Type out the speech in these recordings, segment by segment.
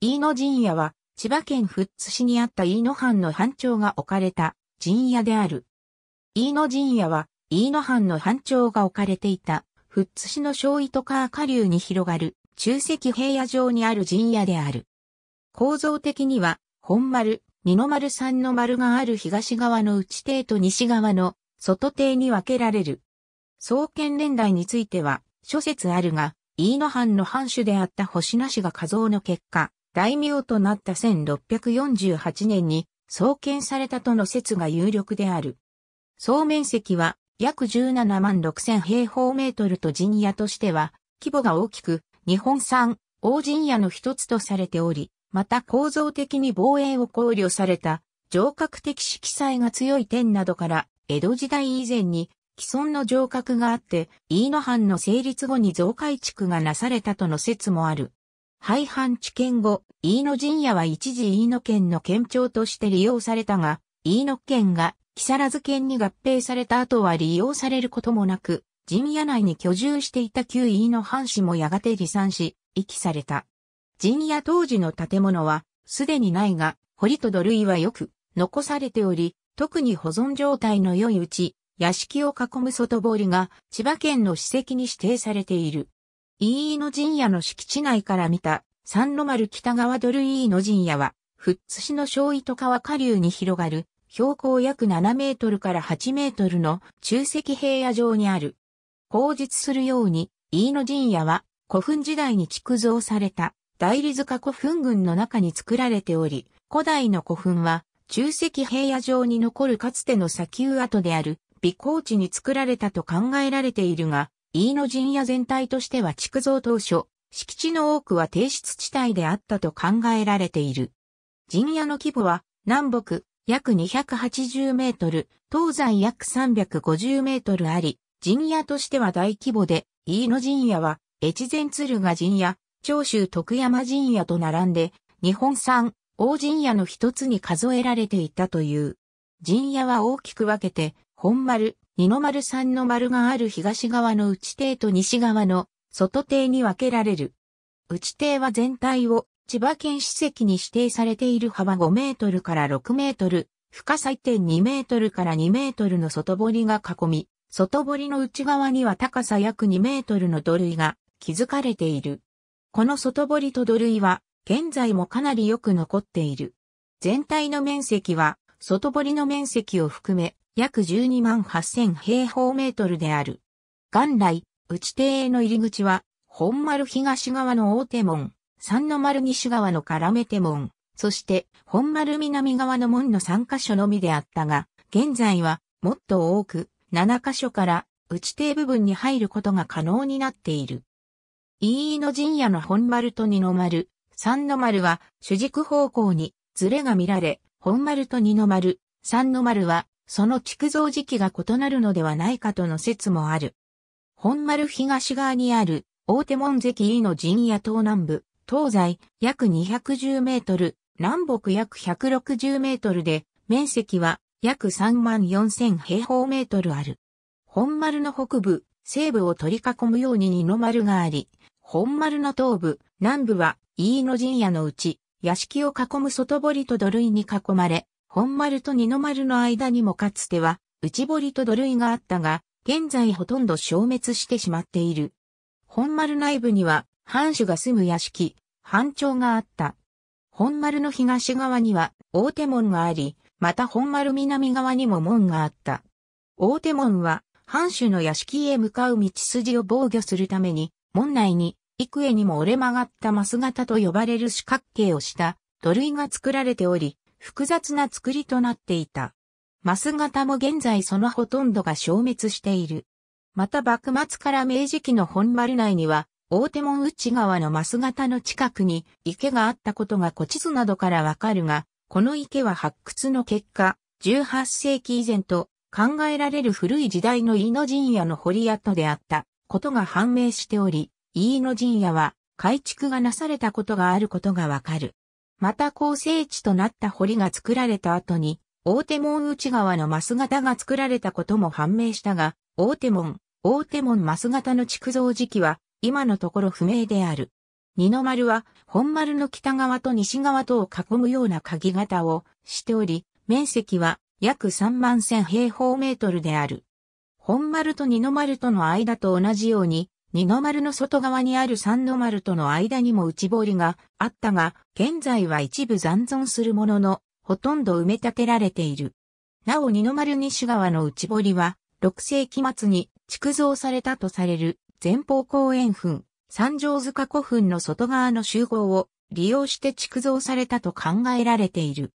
飯野陣屋は、千葉県富津市にあった飯野藩の藩庁が置かれた陣屋である。飯野陣屋は、飯野藩の藩庁が置かれていた、富津市の小糸川下流に広がる、中石平野上にある陣屋である。構造的には、本丸、二の丸三の丸がある東側の内邸と西側の外邸に分けられる。創建年代については、諸説あるが、飯野藩の藩主であった星名氏が仮想の結果、大名となった1648年に創建されたとの説が有力である。総面積は約17万6000平方メートルと陣屋としては規模が大きく日本産大陣屋の一つとされており、また構造的に防衛を考慮された城郭的色彩が強い点などから江戸時代以前に既存の城郭があって、飯野藩の成立後に増改築がなされたとの説もある。廃藩置県後、飯野陣屋は一時飯野県の県庁として利用されたが、飯野県が木更津県に合併された後は利用されることもなく、陣屋内に居住していた旧飯野藩士もやがて離散し、遺棄された。陣屋当時の建物は、すでにないが、堀と土塁はよく残されており、特に保存状態の良いうち、屋敷を囲む外堀が千葉県の史跡に指定されている。飯野陣屋の敷地内から見た三の丸北側ドル飯の陣屋は、富津市の小糸川下流に広がる標高約7メートルから8メートルの中石平野上にある。口述するように、飯野陣屋は古墳時代に築造された大理塚古墳群の中に作られており、古代の古墳は中石平野上に残るかつての砂丘跡である美高地に作られたと考えられているが、飯野陣屋全体としては築造当初、敷地の多くは低湿地帯であったと考えられている。陣屋の規模は、南北約280メートル、東西約350メートルあり、陣屋としては大規模で、飯野陣屋は、越前鶴ヶ陣屋、長州徳山陣屋と並んで、日本産、大陣屋の一つに数えられていたという。陣屋は大きく分けて、本丸、二の丸三の丸がある東側の内邸と西側の外邸に分けられる。内邸は全体を千葉県史跡に指定されている幅5メートルから6メートル、深さ1.2メートルから2メートルの外堀が囲み、外堀の内側には高さ約2メートルの土塁が築かれている。この外堀と土塁は現在もかなりよく残っている。全体の面積は外堀の面積を含め約12万8000平方メートルである。元来、内庭への入り口は、本丸東側の大手門、三の丸西側の絡め手門、そして本丸南側の門の3カ所のみであったが、現在はもっと多く7カ所から内庭部分に入ることが可能になっている。飯の陣屋の本丸と二の丸、三の丸は主軸方向にズレが見られ、本丸と二の丸、三の丸はその築造時期が異なるのではないかとの説もある。本丸東側にある大手門関井の陣屋東南部、東西約210メートル、南北約160メートルで、面積は約3万4000平方メートルある。本丸の北部、西部を取り囲むように二の丸があり、本丸の東部、南部は飯野陣屋のうち、屋敷を囲む外堀と土塁に囲まれ、本丸と二の丸の間にもかつては内堀と土塁があったが、現在ほとんど消滅してしまっている。本丸内部には藩主が住む屋敷、藩庁があった。本丸の東側には大手門があり、また本丸南側にも門があった。大手門は藩主の屋敷へ向かう道筋を防御するために、門内に幾重にも折れ曲がったマス型と呼ばれる四角形をした土塁が作られており、複雑な作りとなっていた。マス型も現在そのほとんどが消滅している。また幕末から明治期の本丸内には、大手門内側のマス型の近くに池があったことが古地図などからわかるが、この池は発掘の結果、18世紀以前と考えられる古い時代の飯野陣屋の堀跡であったことが判明しており、飯野陣屋は改築がなされたことがあることがわかる。また構成地となった堀が作られた後に、大手門内側のマス型が作られたことも判明したが、大手門、大手門マス型の築造時期は、今のところ不明である。二の丸は、本丸の北側と西側とを囲むような鍵型をしており、面積は約3万1000平方メートルである。本丸と二の丸との間と同じように、二の丸の外側にある三の丸との間にも内堀があったが、現在は一部残存するものの、ほとんど埋め立てられている。なお二の丸西側の内堀は、6世紀末に築造されたとされる前方公園墳、三条塚古墳の外側の集合を利用して築造されたと考えられている。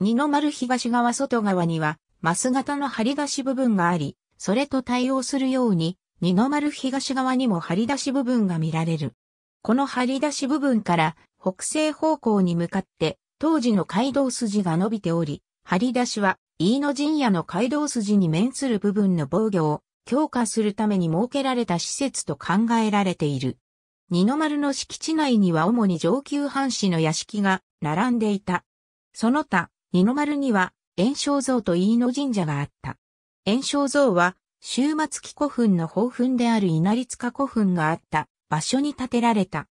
二の丸東側外側には、マス型の張り出し部分があり、それと対応するように、二の丸東側にも張り出し部分が見られる。この張り出し部分から北西方向に向かって当時の街道筋が伸びており、張り出しは飯野陣屋の街道筋に面する部分の防御を強化するために設けられた施設と考えられている。二の丸の敷地内には主に上級藩士の屋敷が並んでいた。その他、二の丸には炎症像と飯野神社があった。炎症像は終末期古墳の宝墳である稲荷塚古墳があった場所に建てられた。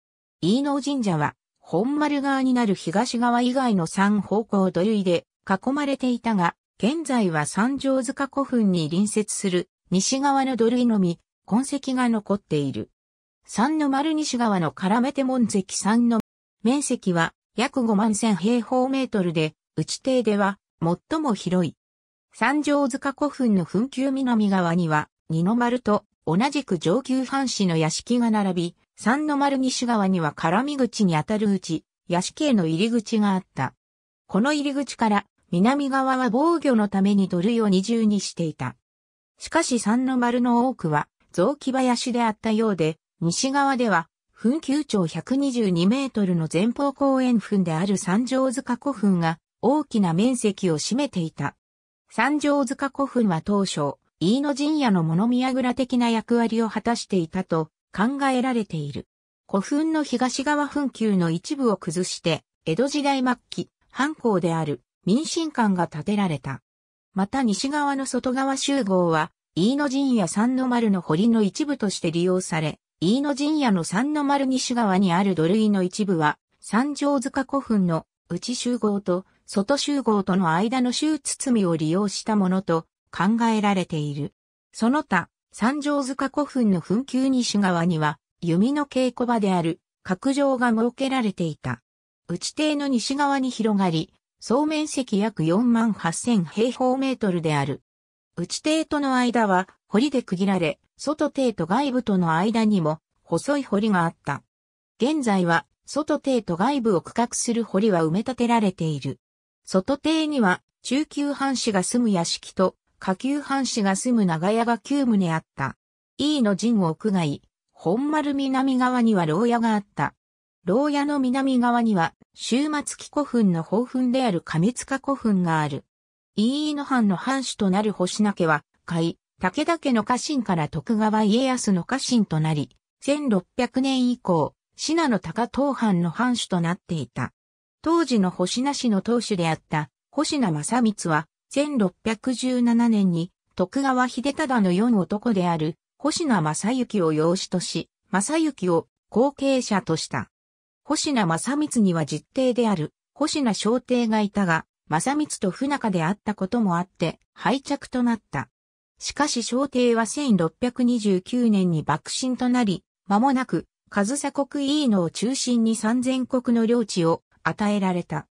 飯能神社は、本丸側になる東側以外の三方向土塁で囲まれていたが、現在は三条塚古墳に隣接する西側の土塁のみ、痕跡が残っている。三の丸西側の絡めて門跡三の面積は約5万1000平方メートルで、内邸では最も広い。三条塚古墳の墳丘南側には、二の丸と同じく上級藩士の屋敷が並び、三の丸西側には絡み口にあたるうち、屋敷への入り口があった。この入り口から、南側は防御のために土塁を二重にしていた。しかし三の丸の多くは、雑木林であったようで、西側では、墳丘長122メートルの前方公園墳である三条塚古墳が、大きな面積を占めていた。三条塚古墳は当初、飯野陣屋の物宮蔵的な役割を果たしていたと考えられている。古墳の東側墳丘の一部を崩して、江戸時代末期、藩校である民進館が建てられた。また西側の外側集合は、飯野陣屋三の丸の堀の一部として利用され、飯野陣屋の三の丸西側にある土塁の一部は、三条塚古墳の内集合と外集合との間の周包みを利用したものと考えられている。その他、三条塚古墳の墳丘西側には、弓の稽古場である、角上が設けられていた。内邸の西側に広がり、総面積約4万8000平方メートルである。内邸との間は、堀で区切られ、外邸と外部との間にも、細い堀があった。現在は、外邸と外部を区画する堀は埋め立てられている。外邸には中級藩士が住む屋敷と下級藩士が住む長屋が旧棟あった。E の陣屋外、本丸南側には牢屋があった。牢屋の南側には、終末期古墳の宝墳である上塚古墳がある。E の藩の藩主となる星名家は、甲斐、武田家の家臣から徳川家康の家臣となり、1600年以降、信濃高東藩の藩主となっていた。当時の星名市の当主であった星名正光は、1617年に徳川秀忠の四男である星名正幸を養子とし、正幸を後継者とした。星名正光には実弟である星名正帝がいたが、正光と不仲であったこともあって廃着となった。しかし正帝は1629年に幕臣となり、間もなく、上総国い伊のを中心に三千国の領地を与えられた。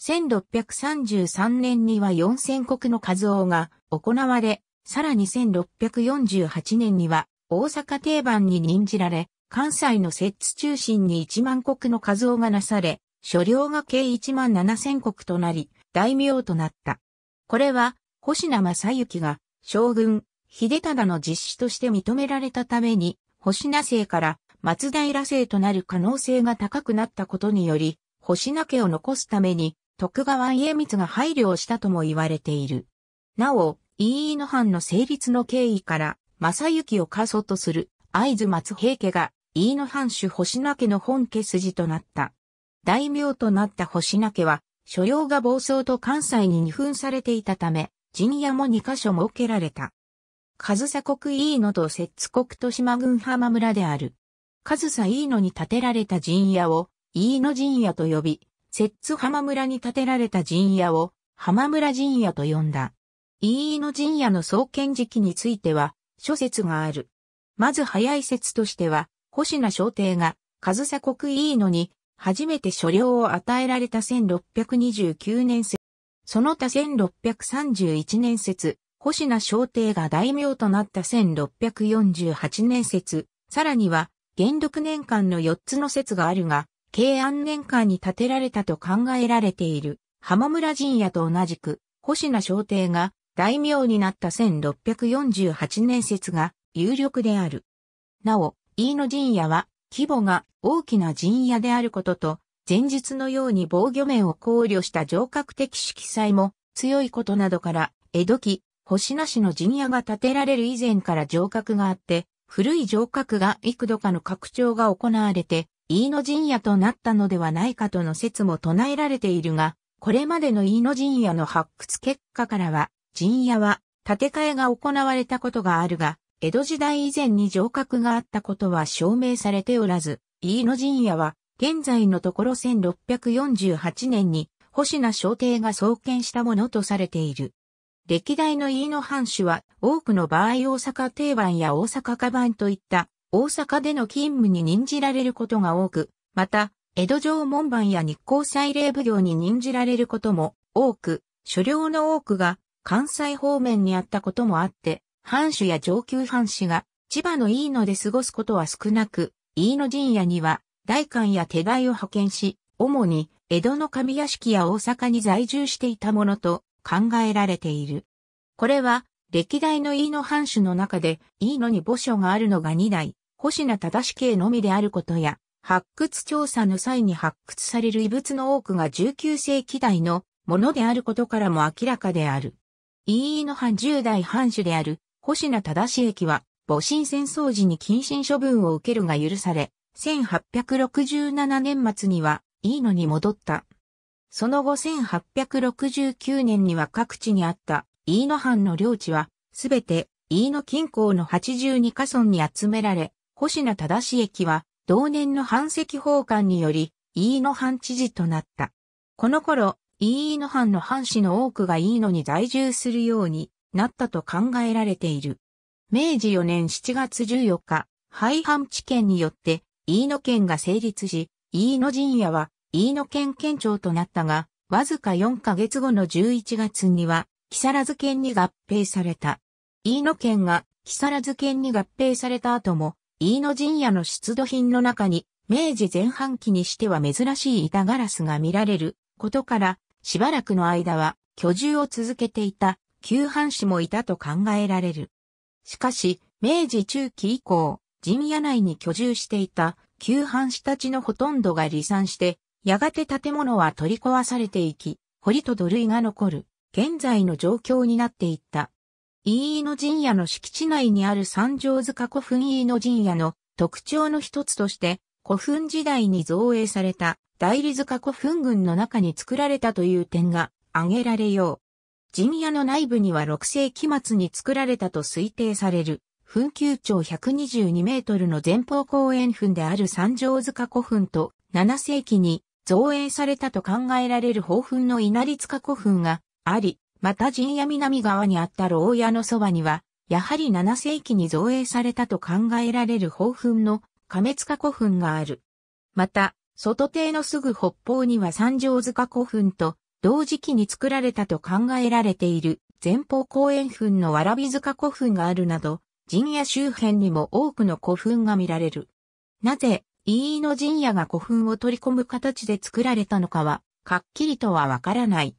1633年には4000国の数王が行われ、さらに1648年には大阪定番に任じられ、関西の摂津中心に1万国の数王がなされ、所領が計1万7000国となり、大名となった。これは、星名正幸が将軍、秀忠の実施として認められたために、星名姓から松平姓となる可能性が高くなったことにより、星名家を残すために、徳川家光が配慮をしたとも言われている。なお、飯野藩の成立の経緯から、正幸を過疎とする会津松平家が飯野藩主星名家の本家筋となった。大名となった星名家は、所要が暴走と関西に二分されていたため、陣屋も二箇所設けられた。上総国飯野と摂津国と島郡浜村である。上総飯野に建てられた陣屋を飯野陣屋と呼び、摂津浜村に建てられた陣屋を浜村陣屋と呼んだ。飯野陣屋の創建時期については諸説がある。まず早い説としては、星名正帝が上総国飯野に初めて所領を与えられた1629年説。その他1631年説、星名正帝が大名となった1648年説、さらには、元禄年間の4つの説があるが、慶安年間に建てられたと考えられている浜村陣屋と同じく、星名商亭が大名になった1648年説が有力である。なお、飯野陣屋は規模が大きな陣屋であることと、前述のように防御面を考慮した城郭的色彩も強いことなどから、江戸期、星名市の陣屋が建てられる以前から城郭があって、古い城郭が幾度かの拡張が行われて、飯野陣屋となったのではないかとの説も唱えられているが、これまでの飯野陣屋の発掘結果からは、陣屋は建て替えが行われたことがあるが、江戸時代以前に城郭があったことは証明されておらず、飯野陣屋は現在のところ1648年に星名商廷が創建したものとされている。歴代の飯野藩主は多くの場合大阪定番や大阪カバンといった大阪での勤務に任じられることが多く、また、江戸城門番や日光祭礼奉行に任じられることも多く、所領の多くが関西方面にあったこともあって、藩主や上級藩士が千葉の飯野で過ごすことは少なく、飯野陣屋には代官や手代を派遣し、主に江戸の上屋敷や大阪に在住していたものと考えられている。これは歴代の飯野藩主の中で、飯野に墓所があるのが2代、星名正系のみであることや、発掘調査の際に発掘される遺物の多くが19世紀代のものであることからも明らかである。飯野藩10代藩主である、星名正駅は、戊辰戦争時に謹慎処分を受けるが許され、1867年末には、飯野に戻った。その後1869年には各地にあった飯野藩の領地は、すべて飯野近郊の82カ村に集められ、星名正し駅は、同年の藩籍奉還により、飯野藩知事となった。この頃、飯野藩の藩士の多くが飯野に在住するようになったと考えられている。明治4年7月14日、廃藩置県によって、飯野県が成立し、飯野陣屋は飯野県県庁となったが、わずか4ヶ月後の11月には、木更津県に合併された。飯野県が木更津県に合併された後も、飯野陣屋の出土品の中に、明治前半期にしては珍しい板ガラスが見られることから、しばらくの間は居住を続けていた旧藩士もいたと考えられる。しかし、明治中期以降、陣屋内に居住していた旧藩士たちのほとんどが離散して、やがて建物は取り壊されていき、堀と土塁が残る。現在の状況になっていった。飯の神屋の敷地内にある三条塚古墳飯野神屋の特徴の一つとして、古墳時代に造営された大理塚古墳群の中に作られたという点が挙げられよう。神屋の内部には6世紀末に作られたと推定される、墳丘長122メートルの前方後円墳である三条塚古墳と7世紀に造営されたと考えられる宝墳の稲荷塚古墳があり、また陣屋南側にあった牢屋のそばには、やはり7世紀に造営されたと考えられる宝墳の亀塚古墳がある。また、外邸のすぐ北方には三条塚古墳と、同時期に作られたと考えられている前方公園墳のわらび塚古墳があるなど、陣屋周辺にも多くの古墳が見られる。なぜ、飯の陣屋が古墳を取り込む形で作られたのかは、はっきりとはわからない。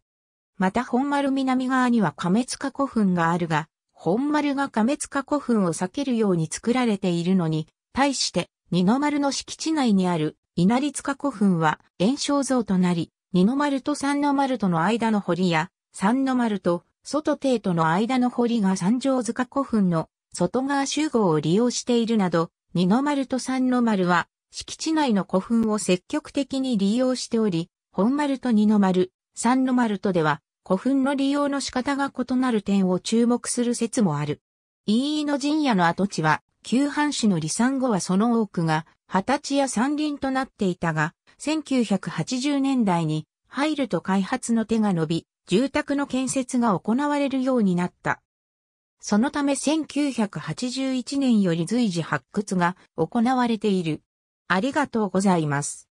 また本丸南側には亀塚古墳があるが、本丸が亀塚古墳を避けるように作られているのに、対して二の丸の敷地内にある稲荷塚古墳は炎症像となり、二の丸と三の丸との間の堀や、三の丸と外帝との間の堀が三条塚古墳の外側集合を利用しているなど、二の丸と三の丸は敷地内の古墳を積極的に利用しており、本丸と二の丸、三の丸とでは古墳の利用の仕方が異なる点を注目する説もある。飯の陣屋の跡地は、旧藩市の離散後はその多くが、二十歳や山林となっていたが、1980年代に入ると開発の手が伸び、住宅の建設が行われるようになった。そのため1981年より随時発掘が行われている。ありがとうございます。